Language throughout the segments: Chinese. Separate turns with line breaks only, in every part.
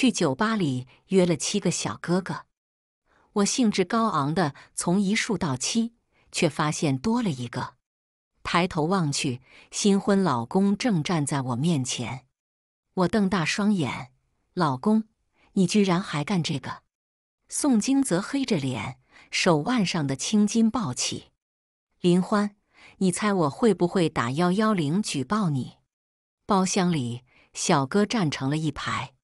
去酒吧里约了七个小哥哥，我兴致高昂的从一数到七，却发现多了一个。抬头望去，新婚老公正站在我面前。我瞪大双眼：“老公，你居然还干这个？”宋金泽黑着脸，手腕上的青筋暴起。林欢，你猜我会不会打幺幺零举报你？包厢里，小哥站成了一排。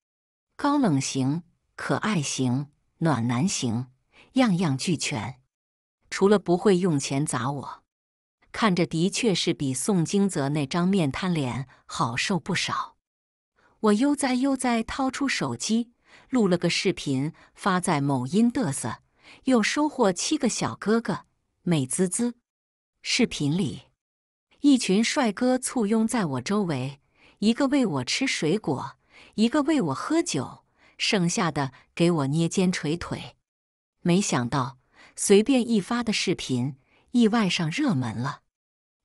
高冷型、可爱型、暖男型，样样俱全。除了不会用钱砸我，看着的确是比宋金泽那张面瘫脸好受不少。我悠哉悠哉掏出手机，录了个视频发在某音嘚瑟，又收获七个小哥哥，美滋滋。视频里，一群帅哥簇拥在我周围，一个喂我吃水果。一个喂我喝酒，剩下的给我捏肩捶腿。没想到随便一发的视频，意外上热门了。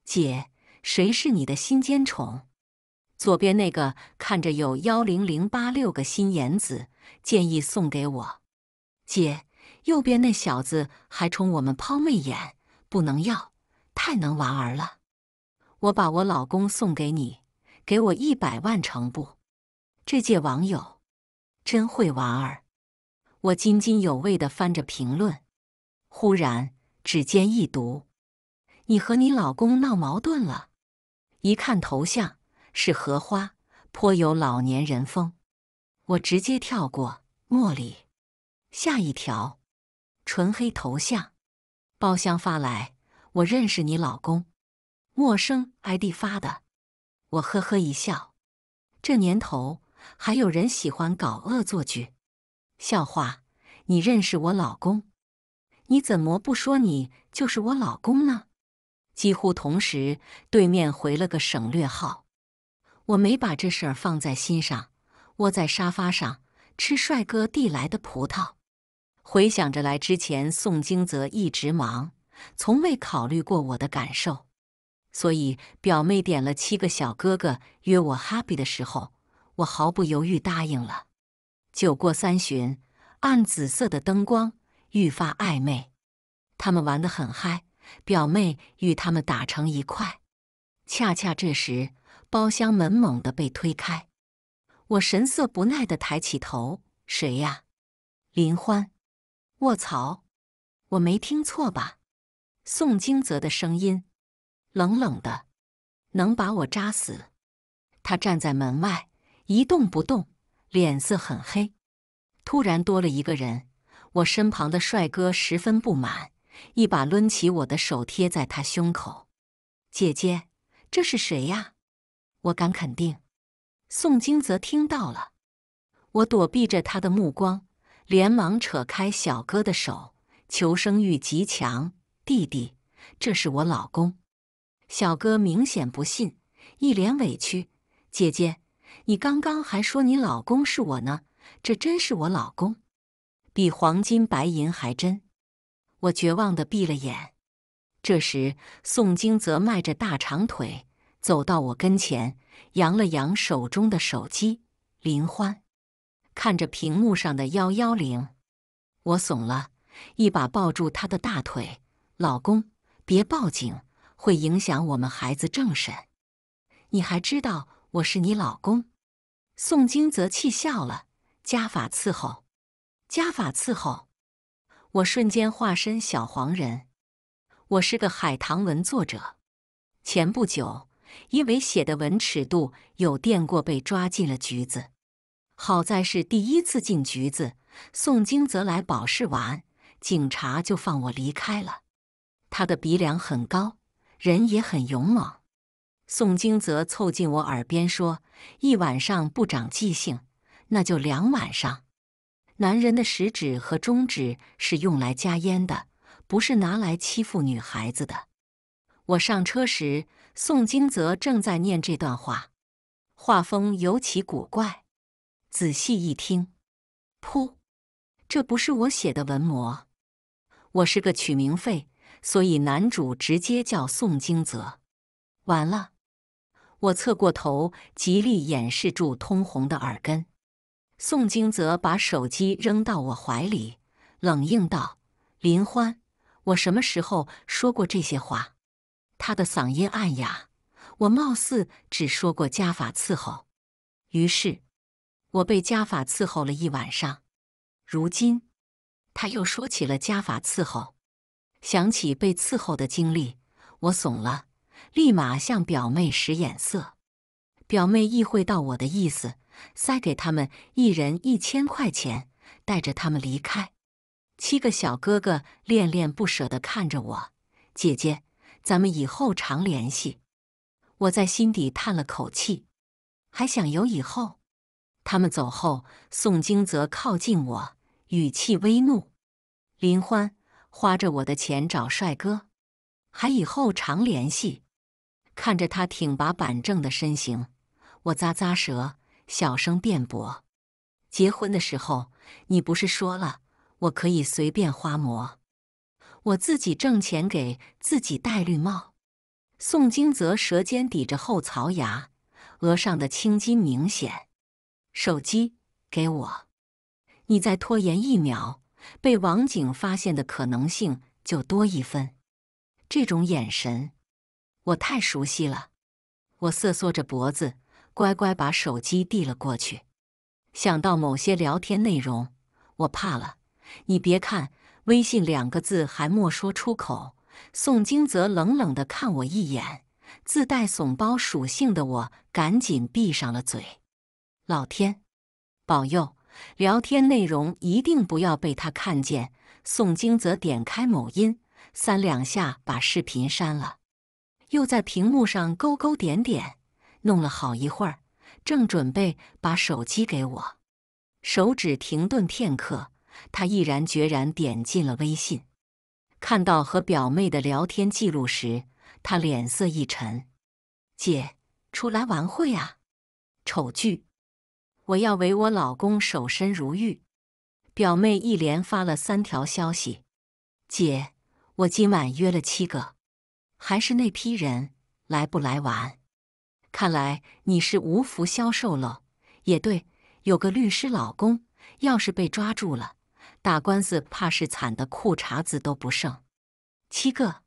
姐，谁是你的心尖宠？左边那个看着有幺零零八六个心眼子，建议送给我。姐，右边那小子还冲我们抛媚眼，不能要，太能玩儿了。我把我老公送给你，给我一百万成不？这届网友真会玩儿，我津津有味的翻着评论，忽然指尖一读：“你和你老公闹矛盾了？”一看头像是荷花，颇有老年人风，我直接跳过。茉莉，下一条，纯黑头像，包厢发来，我认识你老公，陌生 ID 发的，我呵呵一笑，这年头。还有人喜欢搞恶作剧，笑话！你认识我老公？你怎么不说你就是我老公呢？几乎同时，对面回了个省略号。我没把这事儿放在心上，窝在沙发上吃帅哥递来的葡萄，回想着来之前，宋京泽一直忙，从未考虑过我的感受，所以表妹点了七个小哥哥约我 happy 的时候。我毫不犹豫答应了。酒过三巡，暗紫色的灯光愈发暧昧。他们玩得很嗨，表妹与他们打成一块。恰恰这时，包厢门猛地被推开。我神色不耐的抬起头：“谁呀？”林欢。卧槽！我没听错吧？宋京泽的声音，冷冷的，能把我扎死。他站在门外。一动不动，脸色很黑。突然多了一个人，我身旁的帅哥十分不满，一把抡起我的手贴在他胸口。姐姐，这是谁呀？我敢肯定，宋金泽听到了。我躲避着他的目光，连忙扯开小哥的手。求生欲极强，弟弟，这是我老公。小哥明显不信，一脸委屈。姐姐。你刚刚还说你老公是我呢，这真是我老公，比黄金白银还真。我绝望的闭了眼。这时，宋京泽迈着大长腿走到我跟前，扬了扬手中的手机。林欢看着屏幕上的幺幺零，我怂了，一把抱住他的大腿。老公，别报警，会影响我们孩子政审。你还知道我是你老公？宋京泽气笑了，家法伺候，家法伺候。我瞬间化身小黄人。我是个海棠文作者，前不久因为写的文尺度有垫过，被抓进了局子。好在是第一次进局子，宋京泽来保释完，警察就放我离开了。他的鼻梁很高，人也很勇猛。宋京泽凑近我耳边说。一晚上不长记性，那就两晚上。男人的食指和中指是用来夹烟的，不是拿来欺负女孩子的。我上车时，宋金泽正在念这段话，画风尤其古怪。仔细一听，噗，这不是我写的文魔，我是个取名费，所以男主直接叫宋金泽。完了。我侧过头，极力掩饰住通红的耳根。宋经泽把手机扔到我怀里，冷硬道：“林欢，我什么时候说过这些话？”他的嗓音暗哑，我貌似只说过家法伺候。于是，我被家法伺候了一晚上。如今，他又说起了家法伺候。想起被伺候的经历，我怂了。立马向表妹使眼色，表妹意会到我的意思，塞给他们一人一千块钱，带着他们离开。七个小哥哥恋恋不舍的看着我，姐姐，咱们以后常联系。我在心底叹了口气，还想有以后。他们走后，宋京泽靠近我，语气微怒：“林欢，花着我的钱找帅哥，还以后常联系。”看着他挺拔板正的身形，我咂咂舌，小声辩驳：“结婚的时候你不是说了，我可以随便花馍，我自己挣钱给自己戴绿帽。”宋金泽舌尖抵着后槽牙，额上的青筋明显。手机给我，你再拖延一秒，被网警发现的可能性就多一分。这种眼神。我太熟悉了，我瑟缩着脖子，乖乖把手机递了过去。想到某些聊天内容，我怕了。你别看“微信”两个字还没说出口，宋金泽冷冷的看我一眼，自带怂包属性的我赶紧闭上了嘴。老天保佑，聊天内容一定不要被他看见。宋金泽点开某音，三两下把视频删了。又在屏幕上勾勾点点，弄了好一会儿，正准备把手机给我，手指停顿片刻，他毅然决然点进了微信。看到和表妹的聊天记录时，他脸色一沉：“姐，出来玩会啊？”丑剧！我要为我老公守身如玉。表妹一连发了三条消息：“姐，我今晚约了七个。”还是那批人，来不来晚？看来你是无福消受了。也对，有个律师老公，要是被抓住了，打官司怕是惨得裤衩子都不剩。七个，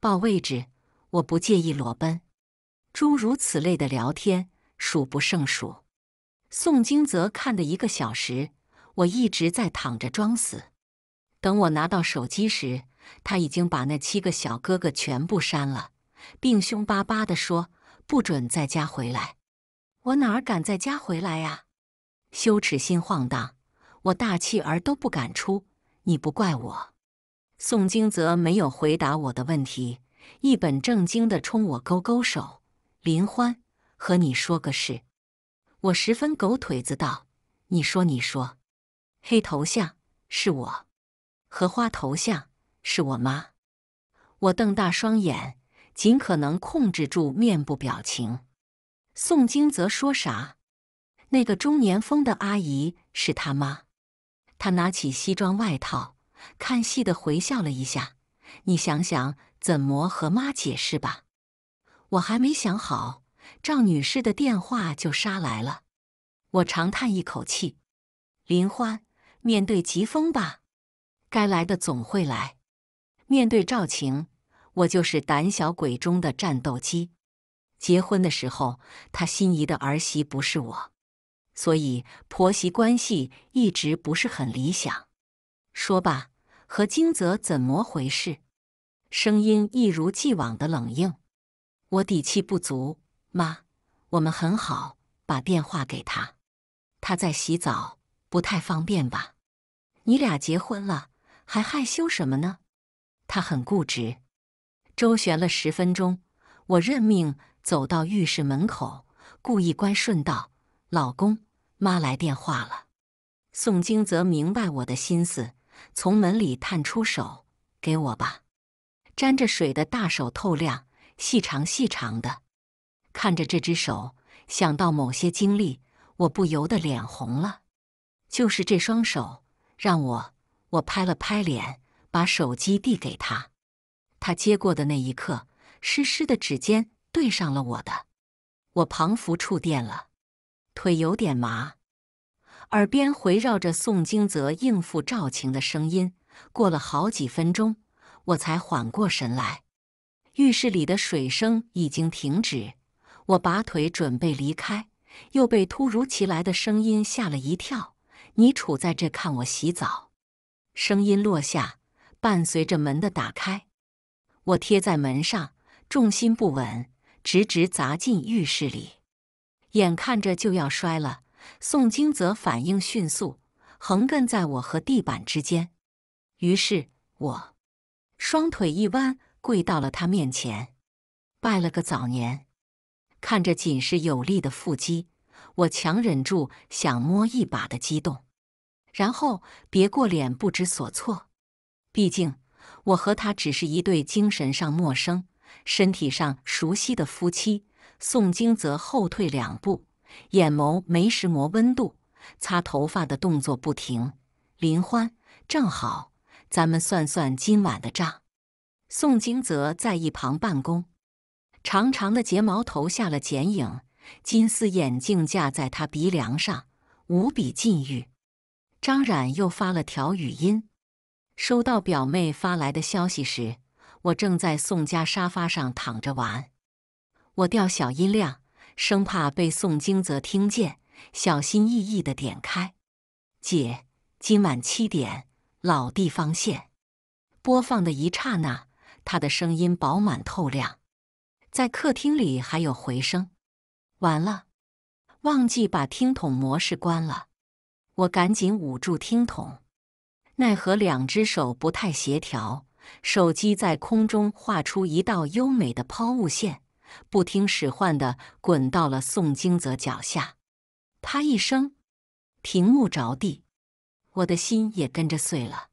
报位置，我不介意裸奔。诸如此类的聊天数不胜数。宋金泽看的一个小时，我一直在躺着装死。等我拿到手机时。他已经把那七个小哥哥全部删了，并凶巴巴地说：“不准在家回来！”我哪儿敢在家回来呀？羞耻心晃荡，我大气儿都不敢出。你不怪我。宋京泽没有回答我的问题，一本正经地冲我勾勾手：“林欢，和你说个事。”我十分狗腿子道：“你说，你说，黑头像是我，荷花头像。”是我妈，我瞪大双眼，尽可能控制住面部表情。宋金泽说啥？那个中年风的阿姨是他妈。他拿起西装外套，看戏的回笑了一下。你想想怎么和妈解释吧。我还没想好，赵女士的电话就杀来了。我长叹一口气。林欢，面对疾风吧，该来的总会来。面对赵晴，我就是胆小鬼中的战斗机。结婚的时候，他心仪的儿媳不是我，所以婆媳关系一直不是很理想。说吧，和金泽怎么回事？声音一如既往的冷硬。我底气不足。妈，我们很好。把电话给他，他在洗澡，不太方便吧？你俩结婚了，还害羞什么呢？他很固执，周旋了十分钟，我认命走到浴室门口，故意乖顺道：“老公，妈来电话了。”宋京泽明白我的心思，从门里探出手，给我吧，沾着水的大手透亮，细长细长的。看着这只手，想到某些经历，我不由得脸红了。就是这双手，让我……我拍了拍脸。把手机递给他，他接过的那一刻，湿湿的指尖对上了我的，我彷佛触电了，腿有点麻，耳边回绕着宋经泽应付赵晴的声音。过了好几分钟，我才缓过神来。浴室里的水声已经停止，我拔腿准备离开，又被突如其来的声音吓了一跳。你杵在这看我洗澡，声音落下。伴随着门的打开，我贴在门上，重心不稳，直直砸进浴室里。眼看着就要摔了，宋经泽反应迅速，横亘在我和地板之间。于是，我双腿一弯，跪到了他面前，拜了个早年。看着紧实有力的腹肌，我强忍住想摸一把的激动，然后别过脸，不知所措。毕竟，我和他只是一对精神上陌生、身体上熟悉的夫妻。宋京泽后退两步，眼眸没时磨温度，擦头发的动作不停。林欢，正好，咱们算算今晚的账。宋京泽在一旁办公，长长的睫毛投下了剪影，金丝眼镜架在他鼻梁上，无比禁欲。张冉又发了条语音。收到表妹发来的消息时，我正在宋家沙发上躺着玩。我调小音量，生怕被宋京泽听见，小心翼翼的点开。姐，今晚七点，老地方见。播放的一刹那，他的声音饱满透亮，在客厅里还有回声。完了，忘记把听筒模式关了。我赶紧捂住听筒。奈何两只手不太协调，手机在空中画出一道优美的抛物线，不听使唤的滚到了宋京泽脚下。啪一声，屏幕着地，我的心也跟着碎了。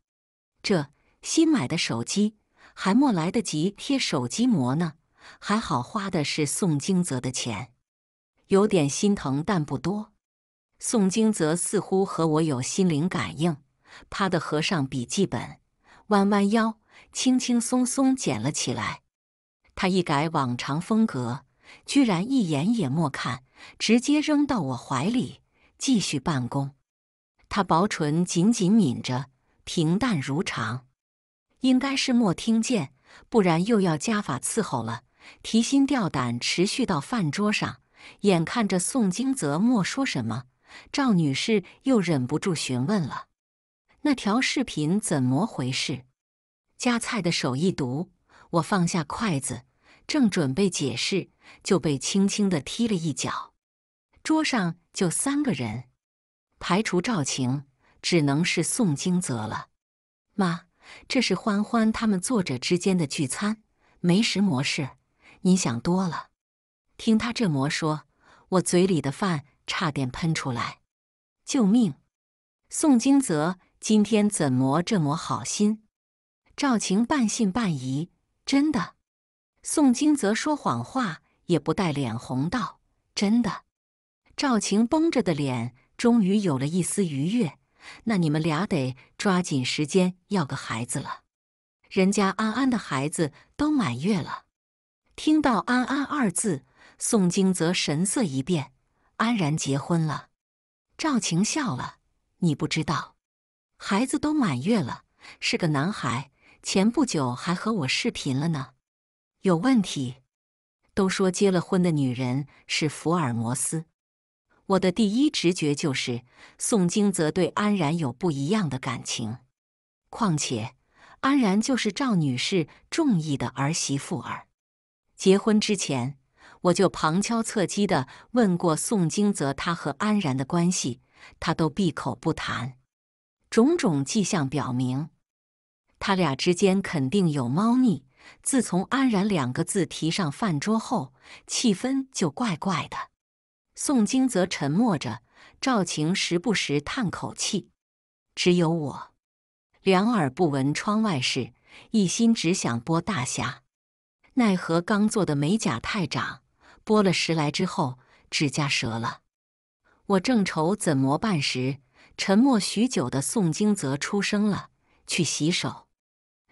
这新买的手机还没来得及贴手机膜呢，还好花的是宋京泽的钱，有点心疼，但不多。宋京泽似乎和我有心灵感应。啪的合上笔记本，弯弯腰，轻轻松松捡了起来。他一改往常风格，居然一眼也莫看，直接扔到我怀里，继续办公。他薄唇紧紧抿着，平淡如常。应该是莫听见，不然又要家法伺候了。提心吊胆持续到饭桌上，眼看着宋金泽莫说什么，赵女士又忍不住询问了。那条视频怎么回事？夹菜的手一抖，我放下筷子，正准备解释，就被轻轻的踢了一脚。桌上就三个人，排除赵晴，只能是宋金泽了。妈，这是欢欢他们作者之间的聚餐，没食模式，你想多了。听他这模说，我嘴里的饭差点喷出来。救命！宋金泽。今天怎么这么好心？赵晴半信半疑，真的？宋金泽说谎话也不带脸红道，真的。赵晴绷着的脸终于有了一丝愉悦。那你们俩得抓紧时间要个孩子了。人家安安的孩子都满月了。听到“安安”二字，宋金泽神色一变。安然结婚了。赵晴笑了，你不知道。孩子都满月了，是个男孩。前不久还和我视频了呢。有问题？都说结了婚的女人是福尔摩斯。我的第一直觉就是宋京泽对安然有不一样的感情。况且，安然就是赵女士中意的儿媳妇儿。结婚之前，我就旁敲侧击的问过宋京泽他和安然的关系，他都闭口不谈。种种迹象表明，他俩之间肯定有猫腻。自从“安然”两个字提上饭桌后，气氛就怪怪的。宋京则沉默着，赵晴时不时叹口气。只有我，两耳不闻窗外事，一心只想剥大虾。奈何刚做的美甲太长，剥了十来之后，指甲折了。我正愁怎么办时。沉默许久的宋京泽出声了：“去洗手。”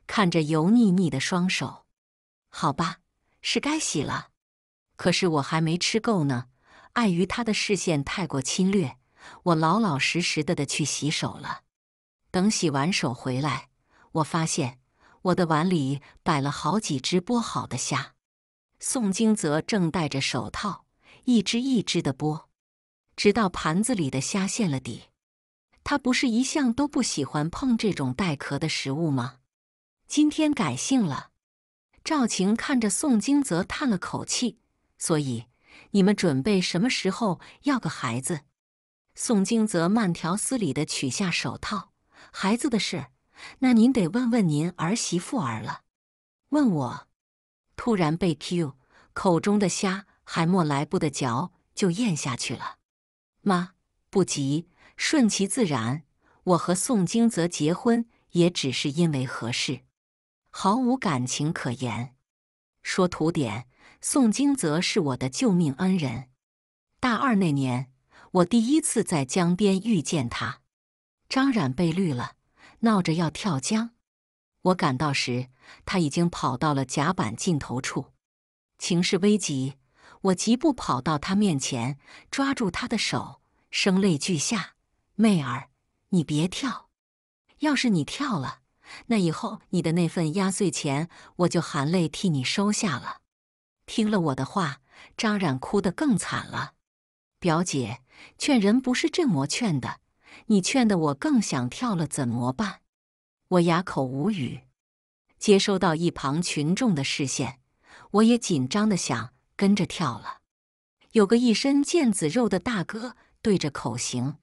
看着油腻腻的双手，好吧，是该洗了。可是我还没吃够呢。碍于他的视线太过侵略，我老老实实的的去洗手了。等洗完手回来，我发现我的碗里摆了好几只剥好的虾。宋京泽正戴着手套，一只一只的剥，直到盘子里的虾陷了底。他不是一向都不喜欢碰这种带壳的食物吗？今天改性了。赵晴看着宋金泽叹了口气，所以你们准备什么时候要个孩子？宋金泽慢条斯理的取下手套，孩子的事，那您得问问您儿媳妇儿了。问我？突然被 Q，口中的虾还没来不得嚼就咽下去了。妈，不急。顺其自然，我和宋京泽结婚也只是因为合适，毫无感情可言。说土点，宋京泽是我的救命恩人。大二那年，我第一次在江边遇见他。张冉被绿了，闹着要跳江。我赶到时，他已经跑到了甲板尽头处，情势危急。我疾步跑到他面前，抓住他的手，声泪俱下。妹儿，你别跳！要是你跳了，那以后你的那份压岁钱我就含泪替你收下了。听了我的话，张冉哭得更惨了。表姐，劝人不是这么劝的，你劝的我更想跳了，怎么办？我哑口无语。接收到一旁群众的视线，我也紧张的想跟着跳了。有个一身腱子肉的大哥对着口型。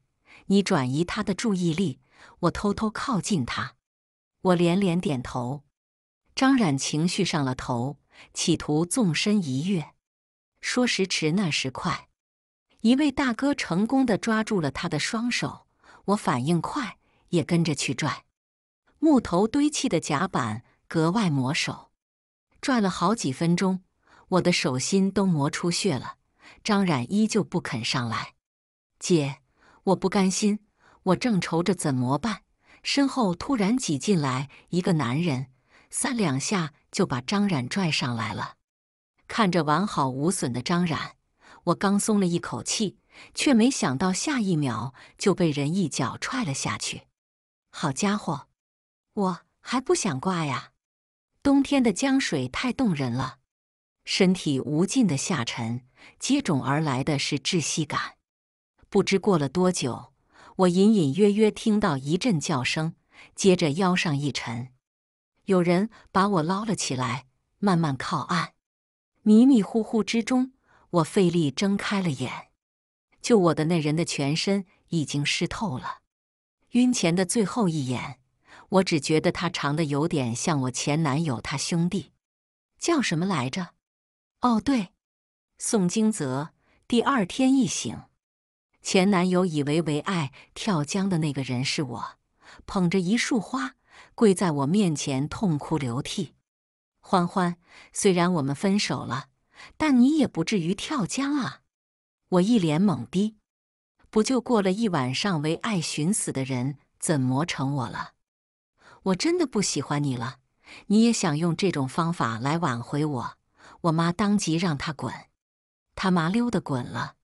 你转移他的注意力，我偷偷靠近他，我连连点头。张冉情绪上了头，企图纵身一跃。说时迟，那时快，一位大哥成功的抓住了他的双手。我反应快，也跟着去拽。木头堆砌的甲板格外磨手，拽了好几分钟，我的手心都磨出血了。张冉依旧不肯上来，姐。我不甘心，我正愁着怎么办，身后突然挤进来一个男人，三两下就把张冉拽上来了。看着完好无损的张冉，我刚松了一口气，却没想到下一秒就被人一脚踹了下去。好家伙，我还不想挂呀！冬天的江水太冻人了，身体无尽的下沉，接踵而来的是窒息感。不知过了多久，我隐隐约约听到一阵叫声，接着腰上一沉，有人把我捞了起来，慢慢靠岸。迷迷糊糊之中，我费力睁开了眼。救我的那人的全身已经湿透了。晕前的最后一眼，我只觉得他长得有点像我前男友他兄弟，叫什么来着？哦对，宋金泽。第二天一醒。前男友以为为爱跳江的那个人是我，捧着一束花，跪在我面前痛哭流涕。欢欢，虽然我们分手了，但你也不至于跳江啊！我一脸懵逼，不就过了一晚上，为爱寻死的人怎么成我了？我真的不喜欢你了，你也想用这种方法来挽回我？我妈当即让他滚，他麻溜的滚了。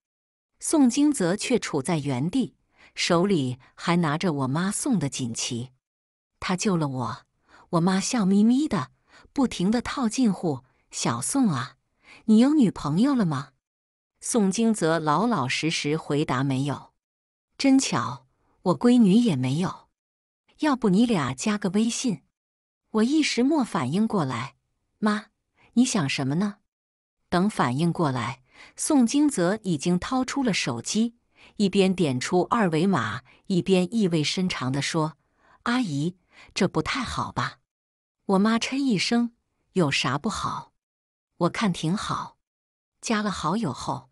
宋京泽却处在原地，手里还拿着我妈送的锦旗。他救了我，我妈笑眯眯的，不停的套近乎：“小宋啊，你有女朋友了吗？”宋京泽老老实实回答：“没有。”“真巧，我闺女也没有。”“要不你俩加个微信？”我一时没反应过来：“妈，你想什么呢？”等反应过来。宋金泽已经掏出了手机，一边点出二维码，一边意味深长地说：“阿姨，这不太好吧？”我妈嗔一声：“有啥不好？我看挺好。”加了好友后，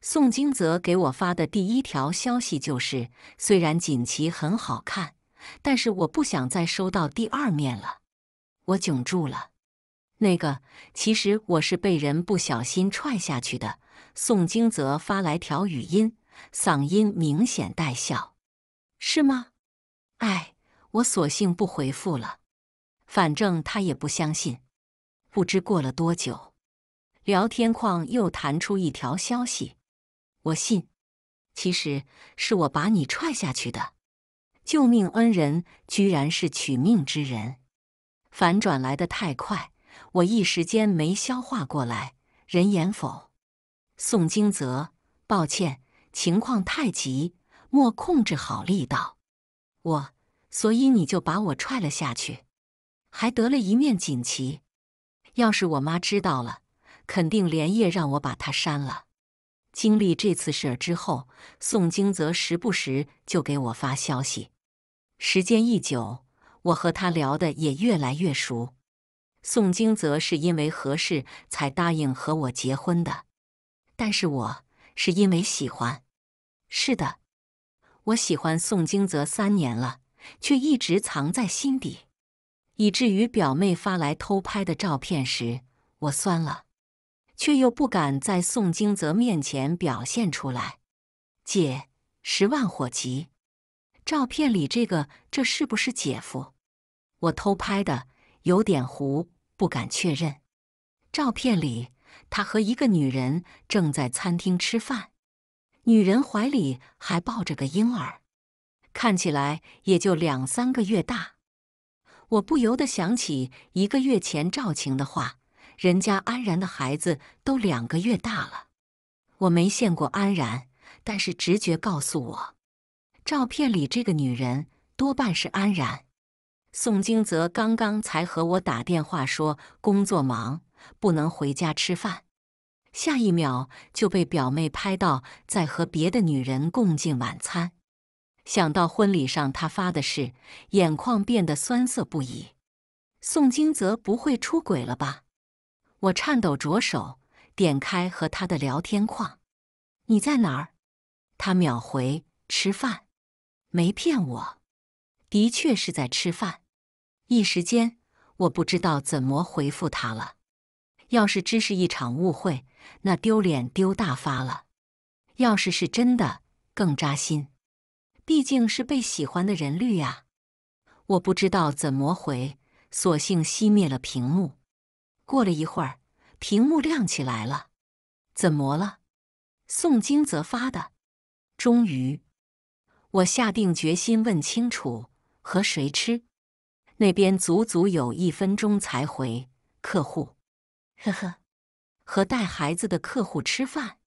宋金泽给我发的第一条消息就是：“虽然锦旗很好看，但是我不想再收到第二面了。”我窘住了。那个，其实我是被人不小心踹下去的。宋京泽发来条语音，嗓音明显带笑，是吗？哎，我索性不回复了，反正他也不相信。不知过了多久，聊天框又弹出一条消息：我信，其实是我把你踹下去的。救命恩人居然是取命之人，反转来得太快。我一时间没消化过来，人言否？宋金泽，抱歉，情况太急，莫控制好力道。我，所以你就把我踹了下去，还得了一面锦旗。要是我妈知道了，肯定连夜让我把他删了。经历这次事儿之后，宋金泽时不时就给我发消息，时间一久，我和他聊得也越来越熟。宋京泽是因为何事才答应和我结婚的？但是我是因为喜欢，是的，我喜欢宋京泽三年了，却一直藏在心底，以至于表妹发来偷拍的照片时，我酸了，却又不敢在宋京泽面前表现出来。姐，十万火急！照片里这个，这是不是姐夫？我偷拍的，有点糊。不敢确认，照片里他和一个女人正在餐厅吃饭，女人怀里还抱着个婴儿，看起来也就两三个月大。我不由得想起一个月前赵晴的话：“人家安然的孩子都两个月大了。”我没见过安然，但是直觉告诉我，照片里这个女人多半是安然。宋金泽刚刚才和我打电话说工作忙不能回家吃饭，下一秒就被表妹拍到在和别的女人共进晚餐。想到婚礼上他发的事，眼眶变得酸涩不已。宋金泽不会出轨了吧？我颤抖着手点开和他的聊天框：“你在哪儿？”他秒回：“吃饭，没骗我，的确是在吃饭。”一时间，我不知道怎么回复他了。要是只是一场误会，那丢脸丢大发了；要是是真的，更扎心。毕竟是被喜欢的人绿呀，我不知道怎么回，索性熄灭了屏幕。过了一会儿，屏幕亮起来了。怎么了？宋金泽发的。终于，我下定决心问清楚和谁吃。那边足足有一分钟才回客户，呵呵，和带孩子的客户吃饭，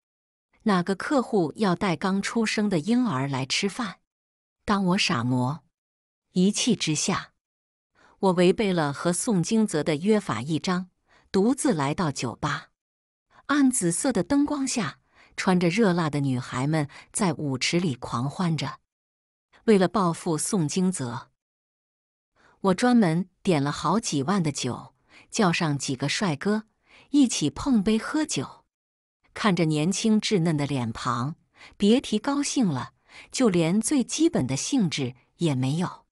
哪个客户要带刚出生的婴儿来吃饭？当我傻模，一气之下，我违背了和宋京泽的约法一章，独自来到酒吧。暗紫色的灯光下，穿着热辣的女孩们在舞池里狂欢着。为了报复宋京泽。我专门点了好几万的酒，叫上几个帅哥一起碰杯喝酒。看着年轻稚嫩的脸庞，别提高兴了，就连最基本的兴致也没有。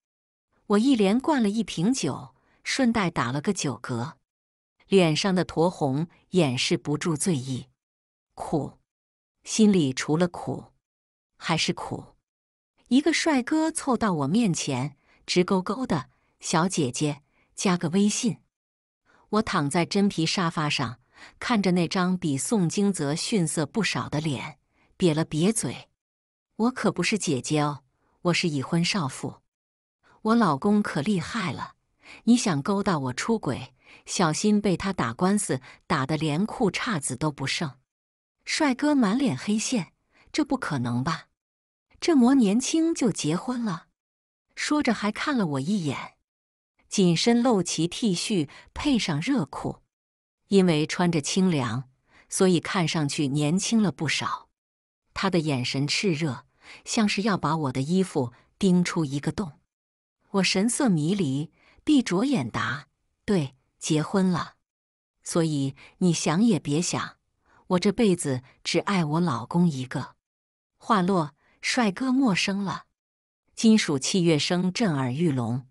我一连灌了一瓶酒，顺带打了个酒嗝，脸上的酡红掩饰不住醉意，苦，心里除了苦还是苦。一个帅哥凑到我面前，直勾勾的。小姐姐，加个微信。我躺在真皮沙发上，看着那张比宋京泽逊色不少的脸，瘪了瘪嘴。我可不是姐姐哦，我是已婚少妇。我老公可厉害了，你想勾搭我出轨，小心被他打官司打得连裤衩子都不剩。帅哥满脸黑线，这不可能吧？这么年轻就结婚了？说着还看了我一眼。紧身露脐 T 恤配上热裤，因为穿着清凉，所以看上去年轻了不少。他的眼神炽热，像是要把我的衣服盯出一个洞。我神色迷离，闭着眼答：“对，结婚了。所以你想也别想，我这辈子只爱我老公一个。”话落，帅哥陌生了，金属器乐声震耳欲聋。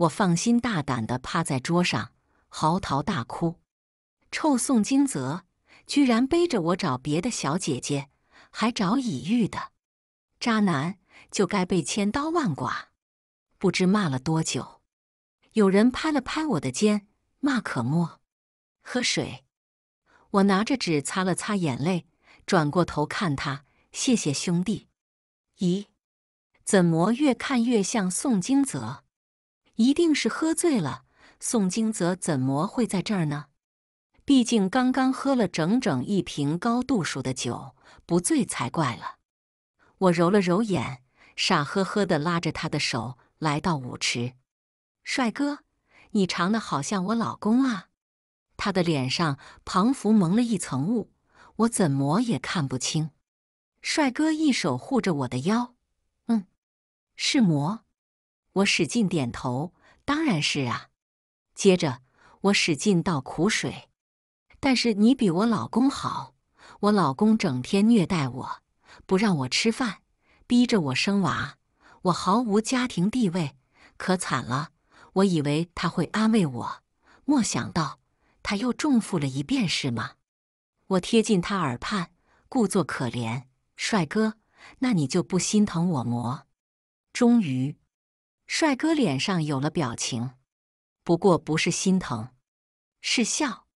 我放心大胆地趴在桌上嚎啕大哭，臭宋金泽居然背着我找别的小姐姐，还找已育的，渣男就该被千刀万剐！不知骂了多久，有人拍了拍我的肩，骂可莫喝水。我拿着纸擦了擦眼泪，转过头看他，谢谢兄弟。咦，怎么越看越像宋金泽？一定是喝醉了。宋金泽怎么会在这儿呢？毕竟刚刚喝了整整一瓶高度数的酒，不醉才怪了。我揉了揉眼，傻呵呵的拉着他的手来到舞池。帅哥，你长得好像我老公啊！他的脸上仿佛蒙了一层雾，我怎么也看不清。帅哥一手护着我的腰，嗯，是魔。我使劲点头，当然是啊。接着我使劲倒苦水，但是你比我老公好，我老公整天虐待我，不让我吃饭，逼着我生娃，我毫无家庭地位，可惨了。我以为他会安慰我，莫想到他又重复了一遍，是吗？我贴近他耳畔，故作可怜，帅哥，那你就不心疼我么？终于。帅哥脸上有了表情，不过不是心疼，是笑。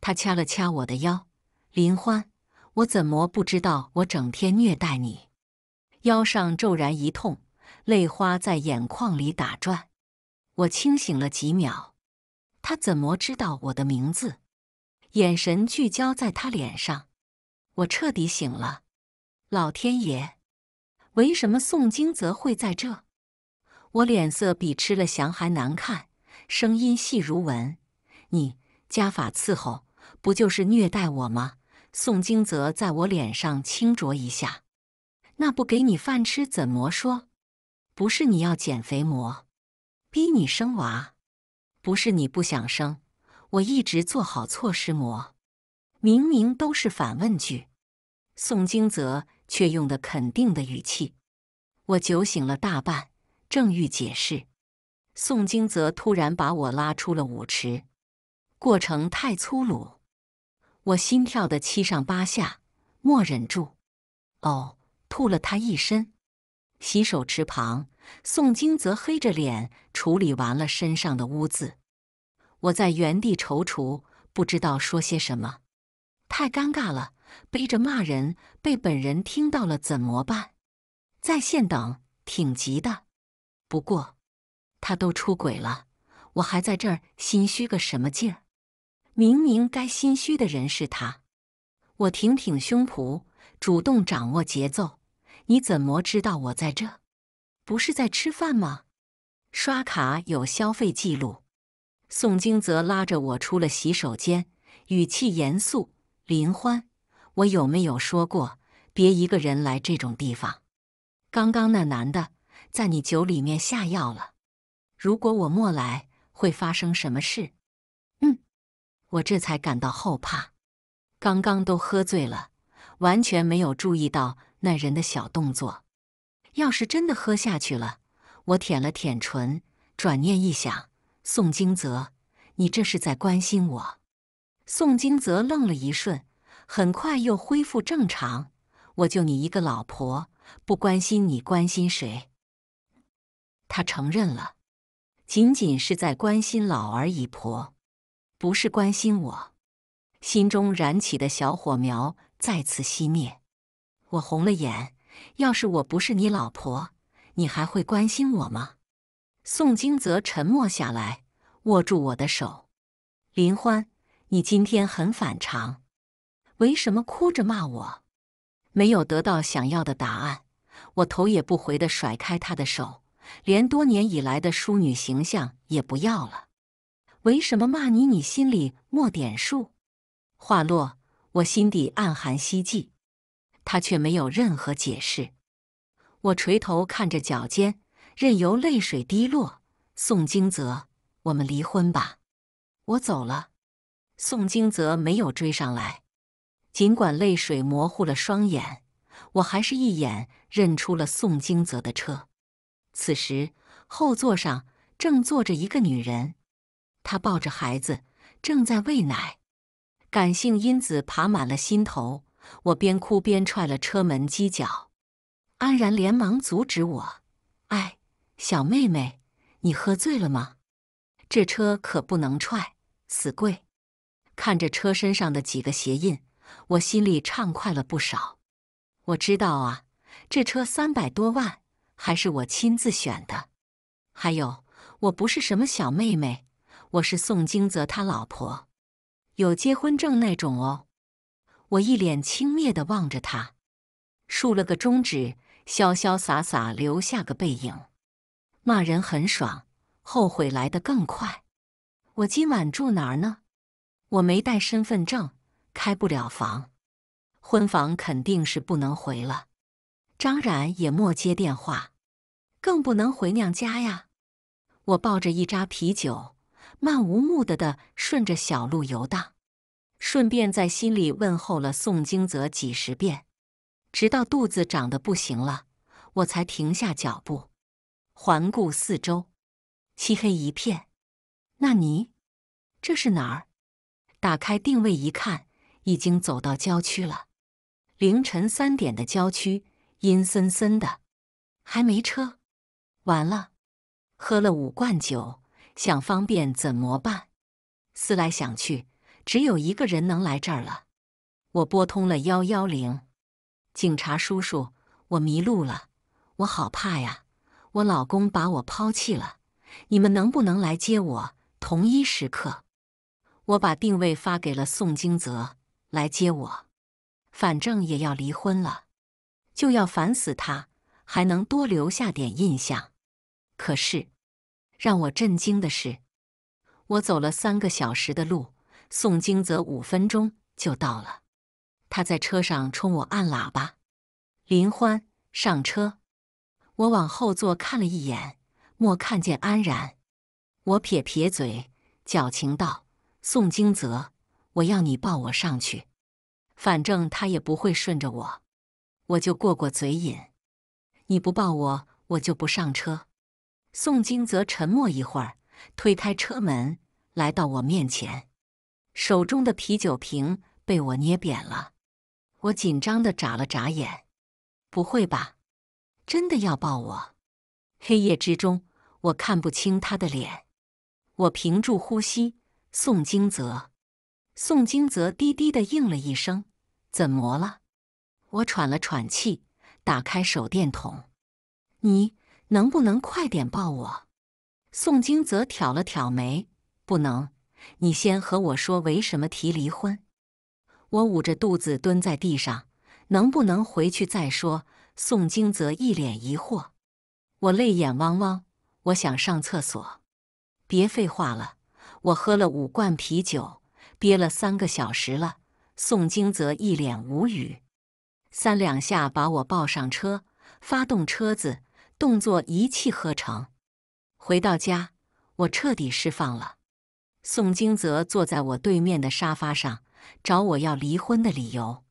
他掐了掐我的腰，林欢，我怎么不知道？我整天虐待你，腰上骤然一痛，泪花在眼眶里打转。我清醒了几秒，他怎么知道我的名字？眼神聚焦在他脸上，我彻底醒了。老天爷，为什么宋金泽会在这？我脸色比吃了翔还难看，声音细如蚊。你家法伺候，不就是虐待我吗？宋京泽在我脸上轻啄一下，那不给你饭吃怎么说？不是你要减肥魔，逼你生娃，不是你不想生？我一直做好措施魔，明明都是反问句，宋京泽却用的肯定的语气。我酒醒了大半。正欲解释，宋金泽突然把我拉出了舞池，过程太粗鲁，我心跳的七上八下，没忍住，哦，吐了他一身。洗手池旁，宋金泽黑着脸处理完了身上的污渍，我在原地踌躇，不知道说些什么，太尴尬了，背着骂人被本人听到了怎么办？在线等，挺急的。不过，他都出轨了，我还在这儿心虚个什么劲儿？明明该心虚的人是他。我挺挺胸脯，主动掌握节奏。你怎么知道我在这？不是在吃饭吗？刷卡有消费记录。宋京泽拉着我出了洗手间，语气严肃：“林欢，我有没有说过别一个人来这种地方？刚刚那男的。”在你酒里面下药了，如果我没来会发生什么事？嗯，我这才感到后怕，刚刚都喝醉了，完全没有注意到那人的小动作。要是真的喝下去了，我舔了舔唇，转念一想，宋金泽，你这是在关心我。宋金泽愣了一瞬，很快又恢复正常。我就你一个老婆，不关心你关心谁？他承认了，仅仅是在关心老儿已婆，不是关心我。心中燃起的小火苗再次熄灭，我红了眼。要是我不是你老婆，你还会关心我吗？宋金泽沉默下来，握住我的手。林欢，你今天很反常，为什么哭着骂我？没有得到想要的答案，我头也不回地甩开他的手。连多年以来的淑女形象也不要了？为什么骂你？你心里没点数？话落，我心底暗含希冀，他却没有任何解释。我垂头看着脚尖，任由泪水滴落。宋京泽，我们离婚吧，我走了。宋京泽没有追上来，尽管泪水模糊了双眼，我还是一眼认出了宋京泽的车。此时，后座上正坐着一个女人，她抱着孩子正在喂奶。感性因子爬满了心头，我边哭边踹了车门犄角。安然连忙阻止我：“哎，小妹妹，你喝醉了吗？这车可不能踹，死贵！”看着车身上的几个鞋印，我心里畅快了不少。我知道啊，这车三百多万。还是我亲自选的，还有我不是什么小妹妹，我是宋京泽他老婆，有结婚证那种哦。我一脸轻蔑地望着他，竖了个中指，潇潇洒洒留下个背影。骂人很爽，后悔来得更快。我今晚住哪儿呢？我没带身份证，开不了房，婚房肯定是不能回了。张冉也莫接电话，更不能回娘家呀！我抱着一扎啤酒，漫无目的的顺着小路游荡，顺便在心里问候了宋经泽几十遍，直到肚子涨得不行了，我才停下脚步，环顾四周，漆黑一片。纳尼，这是哪儿？打开定位一看，已经走到郊区了。凌晨三点的郊区。阴森森的，还没车，完了，喝了五罐酒，想方便怎么办？思来想去，只有一个人能来这儿了。我拨通了幺幺零，警察叔叔，我迷路了，我好怕呀！我老公把我抛弃了，你们能不能来接我？同一时刻，我把定位发给了宋金泽来接我，反正也要离婚了。就要烦死他，还能多留下点印象。可是，让我震惊的是，我走了三个小时的路，宋金泽五分钟就到了。他在车上冲我按喇叭：“林欢，上车！”我往后座看了一眼，没看见安然。我撇撇嘴，矫情道：“宋金泽，我要你抱我上去，反正他也不会顺着我。”我就过过嘴瘾，你不抱我，我就不上车。宋金泽沉默一会儿，推开车门，来到我面前，手中的啤酒瓶被我捏扁了。我紧张的眨了眨眼，不会吧？真的要抱我？黑夜之中，我看不清他的脸。我屏住呼吸，宋金泽，宋金泽低低的应了一声：“怎么了？”我喘了喘气，打开手电筒。你能不能快点抱我？宋金泽挑了挑眉，不能。你先和我说为什么提离婚。我捂着肚子蹲在地上，能不能回去再说？宋金泽一脸疑惑。我泪眼汪汪，我想上厕所。别废话了，我喝了五罐啤酒，憋了三个小时了。宋金泽一脸无语。三两下把我抱上车，发动车子，动作一气呵成。回到家，我彻底释放了。宋金泽坐在我对面的沙发上，找我要离婚的理由。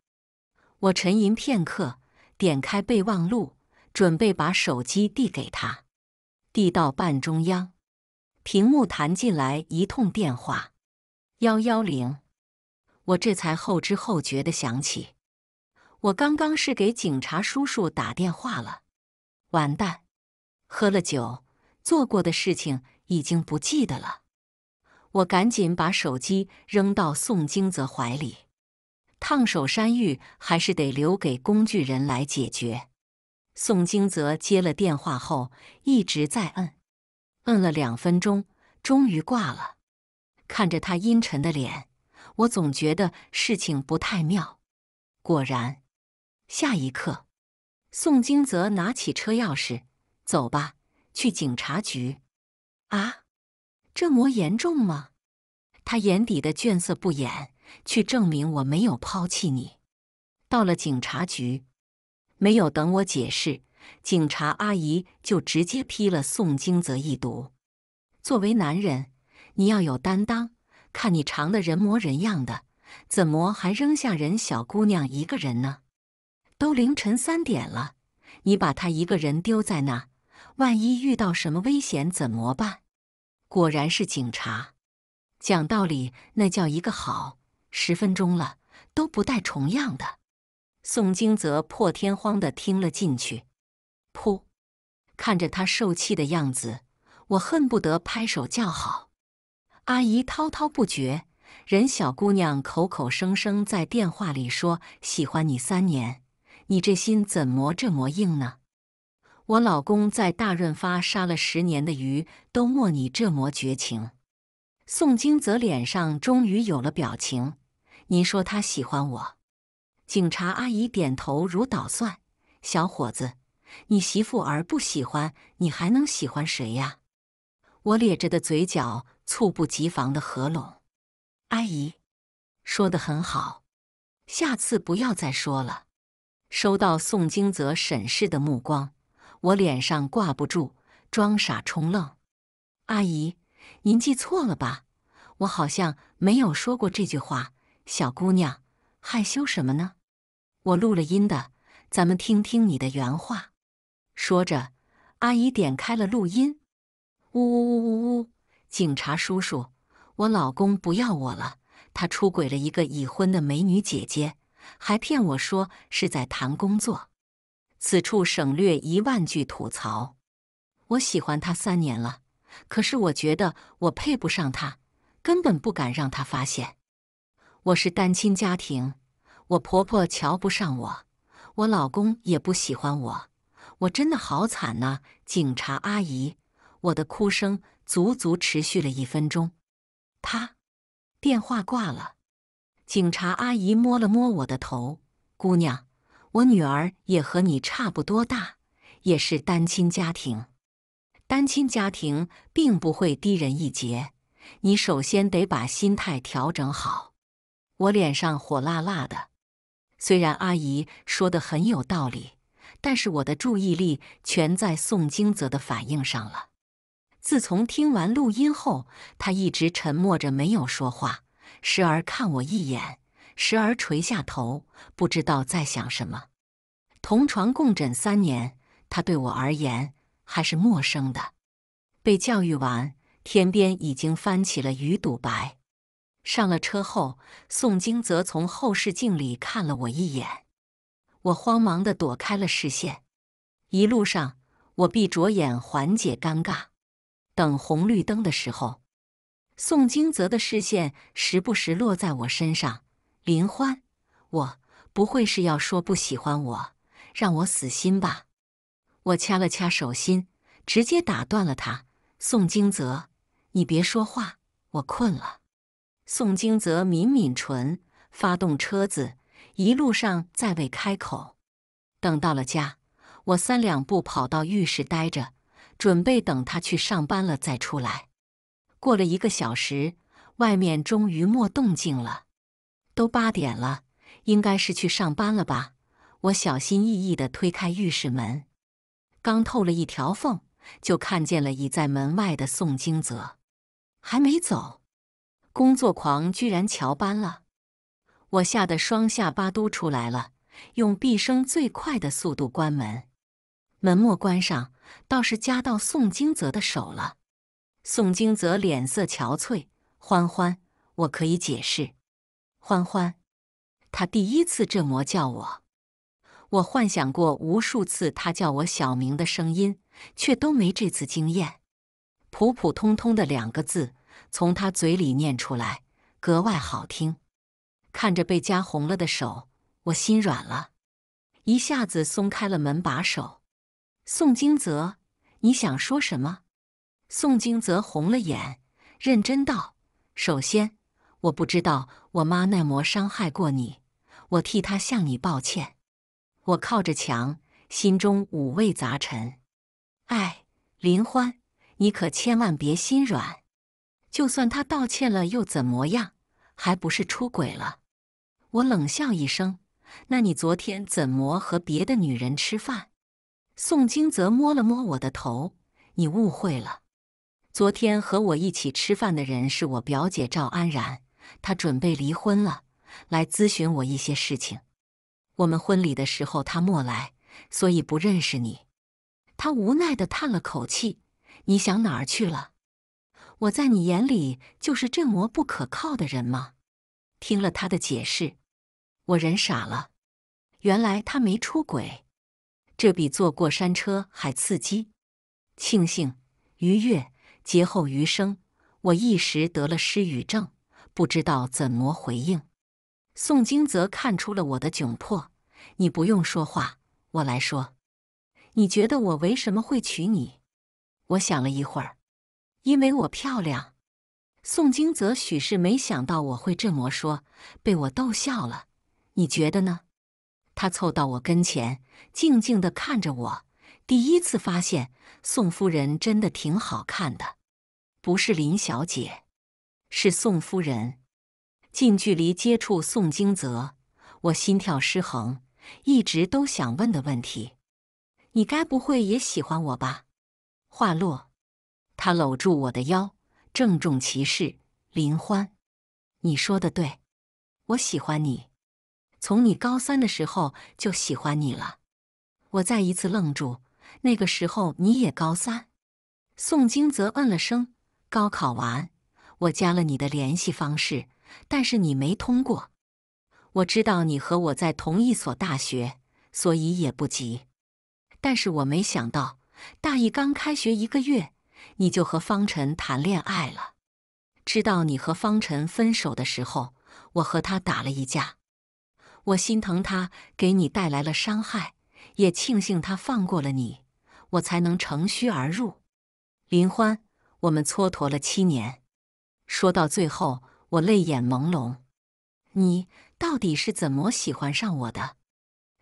我沉吟片刻，点开备忘录，准备把手机递给他，递到半中央，屏幕弹进来一通电话，幺幺零。我这才后知后觉的想起。我刚刚是给警察叔叔打电话了，完蛋！喝了酒，做过的事情已经不记得了。我赶紧把手机扔到宋金泽怀里，烫手山芋还是得留给工具人来解决。宋金泽接了电话后一直在摁，摁了两分钟，终于挂了。看着他阴沉的脸，我总觉得事情不太妙。果然。下一刻，宋金泽拿起车钥匙，走吧，去警察局。啊，这魔严重吗？他眼底的倦色不掩，去证明我没有抛弃你。到了警察局，没有等我解释，警察阿姨就直接批了宋金泽一毒。作为男人，你要有担当。看你长的人模人样的，怎么还扔下人小姑娘一个人呢？都凌晨三点了，你把他一个人丢在那，万一遇到什么危险怎么办？果然是警察，讲道理那叫一个好。十分钟了，都不带重样的。宋京泽破天荒的听了进去，噗，看着他受气的样子，我恨不得拍手叫好。阿姨滔滔不绝，人小姑娘口口声声在电话里说喜欢你三年。你这心怎么这么硬呢？我老公在大润发杀了十年的鱼，都没你这么绝情。宋金泽脸上终于有了表情。你说他喜欢我？警察阿姨点头如捣蒜。小伙子，你媳妇儿不喜欢你，还能喜欢谁呀？我咧着的嘴角猝不及防的合拢。阿姨，说的很好，下次不要再说了。收到宋京泽审视的目光，我脸上挂不住，装傻充愣。阿姨，您记错了吧？我好像没有说过这句话。小姑娘，害羞什么呢？我录了音的，咱们听听你的原话。说着，阿姨点开了录音。呜呜呜呜呜！警察叔叔，我老公不要我了，他出轨了一个已婚的美女姐姐。还骗我说是在谈工作，此处省略一万句吐槽。我喜欢他三年了，可是我觉得我配不上他，根本不敢让他发现。我是单亲家庭，我婆婆瞧不上我，我老公也不喜欢我，我真的好惨呐！警察阿姨，我的哭声足足持续了一分钟。他电话挂了。警察阿姨摸了摸我的头，姑娘，我女儿也和你差不多大，也是单亲家庭。单亲家庭并不会低人一截，你首先得把心态调整好。我脸上火辣辣的，虽然阿姨说的很有道理，但是我的注意力全在宋金泽的反应上了。自从听完录音后，他一直沉默着没有说话。时而看我一眼，时而垂下头，不知道在想什么。同床共枕三年，他对我而言还是陌生的。被教育完，天边已经翻起了鱼肚白。上了车后，宋京则从后视镜里看了我一眼，我慌忙的躲开了视线。一路上，我闭着眼缓解尴尬。等红绿灯的时候。宋京泽的视线时不时落在我身上，林欢，我不会是要说不喜欢我，让我死心吧？我掐了掐手心，直接打断了他。宋京泽，你别说话，我困了。宋京泽抿抿唇，发动车子，一路上再未开口。等到了家，我三两步跑到浴室呆着，准备等他去上班了再出来。过了一个小时，外面终于没动静了。都八点了，应该是去上班了吧？我小心翼翼的推开浴室门，刚透了一条缝，就看见了倚在门外的宋京泽，还没走。工作狂居然翘班了！我吓得双下巴都出来了，用毕生最快的速度关门。门没关上，倒是夹到宋京泽的手了。宋京泽脸色憔悴，欢欢，我可以解释。欢欢，他第一次这模叫我，我幻想过无数次他叫我小名的声音，却都没这次惊艳。普普通通的两个字从他嘴里念出来，格外好听。看着被夹红了的手，我心软了，一下子松开了门把手。宋京泽，你想说什么？宋京泽红了眼，认真道：“首先，我不知道我妈那么伤害过你，我替她向你抱歉。”我靠着墙，心中五味杂陈。哎，林欢，你可千万别心软。就算他道歉了又怎么样？还不是出轨了。我冷笑一声：“那你昨天怎么和别的女人吃饭？”宋京泽摸了摸我的头：“你误会了。”昨天和我一起吃饭的人是我表姐赵安然，她准备离婚了，来咨询我一些事情。我们婚礼的时候她没来，所以不认识你。他无奈地叹了口气：“你想哪儿去了？我在你眼里就是这么不可靠的人吗？”听了他的解释，我人傻了。原来他没出轨，这比坐过山车还刺激，庆幸、愉悦。劫后余生，我一时得了失语症，不知道怎么回应。宋京泽看出了我的窘迫，你不用说话，我来说。你觉得我为什么会娶你？我想了一会儿，因为我漂亮。宋京泽许是没想到我会这么说，被我逗笑了。你觉得呢？他凑到我跟前，静静地看着我。第一次发现宋夫人真的挺好看的，不是林小姐，是宋夫人。近距离接触宋京泽，我心跳失衡，一直都想问的问题：你该不会也喜欢我吧？话落，他搂住我的腰，郑重其事：“林欢，你说的对，我喜欢你，从你高三的时候就喜欢你了。”我再一次愣住。那个时候你也高三，宋金泽嗯了声。高考完，我加了你的联系方式，但是你没通过。我知道你和我在同一所大学，所以也不急。但是我没想到，大一刚开学一个月，你就和方晨谈恋爱了。知道你和方晨分手的时候，我和他打了一架。我心疼他给你带来了伤害，也庆幸他放过了你。我才能乘虚而入。林欢，我们蹉跎了七年。说到最后，我泪眼朦胧。你到底是怎么喜欢上我的？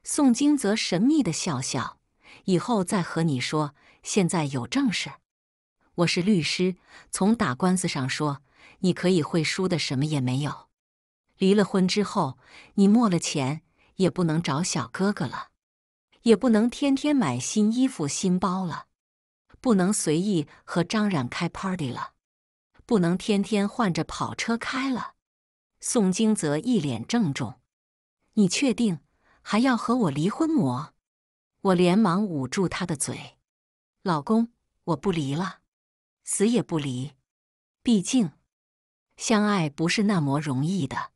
宋金泽神秘的笑笑，以后再和你说。现在有正事。我是律师，从打官司上说，你可以会输的，什么也没有。离了婚之后，你没了钱，也不能找小哥哥了。也不能天天买新衣服新包了，不能随意和张冉开 party 了，不能天天换着跑车开了。宋京泽一脸郑重：“你确定还要和我离婚我，我连忙捂住他的嘴：“老公，我不离了，死也不离。毕竟相爱不是那么容易的。”